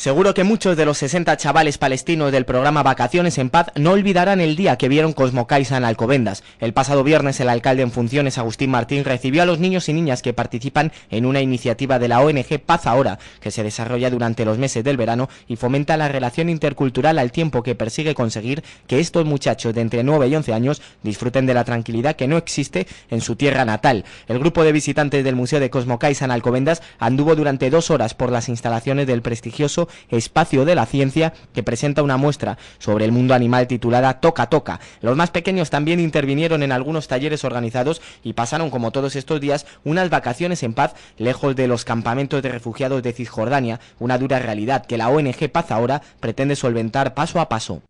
Seguro que muchos de los 60 chavales palestinos del programa Vacaciones en Paz no olvidarán el día que vieron cosmocaisan en Alcobendas. El pasado viernes el alcalde en funciones, Agustín Martín, recibió a los niños y niñas que participan en una iniciativa de la ONG Paz Ahora, que se desarrolla durante los meses del verano y fomenta la relación intercultural al tiempo que persigue conseguir que estos muchachos de entre 9 y 11 años disfruten de la tranquilidad que no existe en su tierra natal. El grupo de visitantes del Museo de cosmocaisan en Alcobendas anduvo durante dos horas por las instalaciones del prestigioso Espacio de la Ciencia, que presenta una muestra sobre el mundo animal titulada Toca Toca. Los más pequeños también intervinieron en algunos talleres organizados y pasaron, como todos estos días, unas vacaciones en paz lejos de los campamentos de refugiados de Cisjordania, una dura realidad que la ONG Paz ahora pretende solventar paso a paso.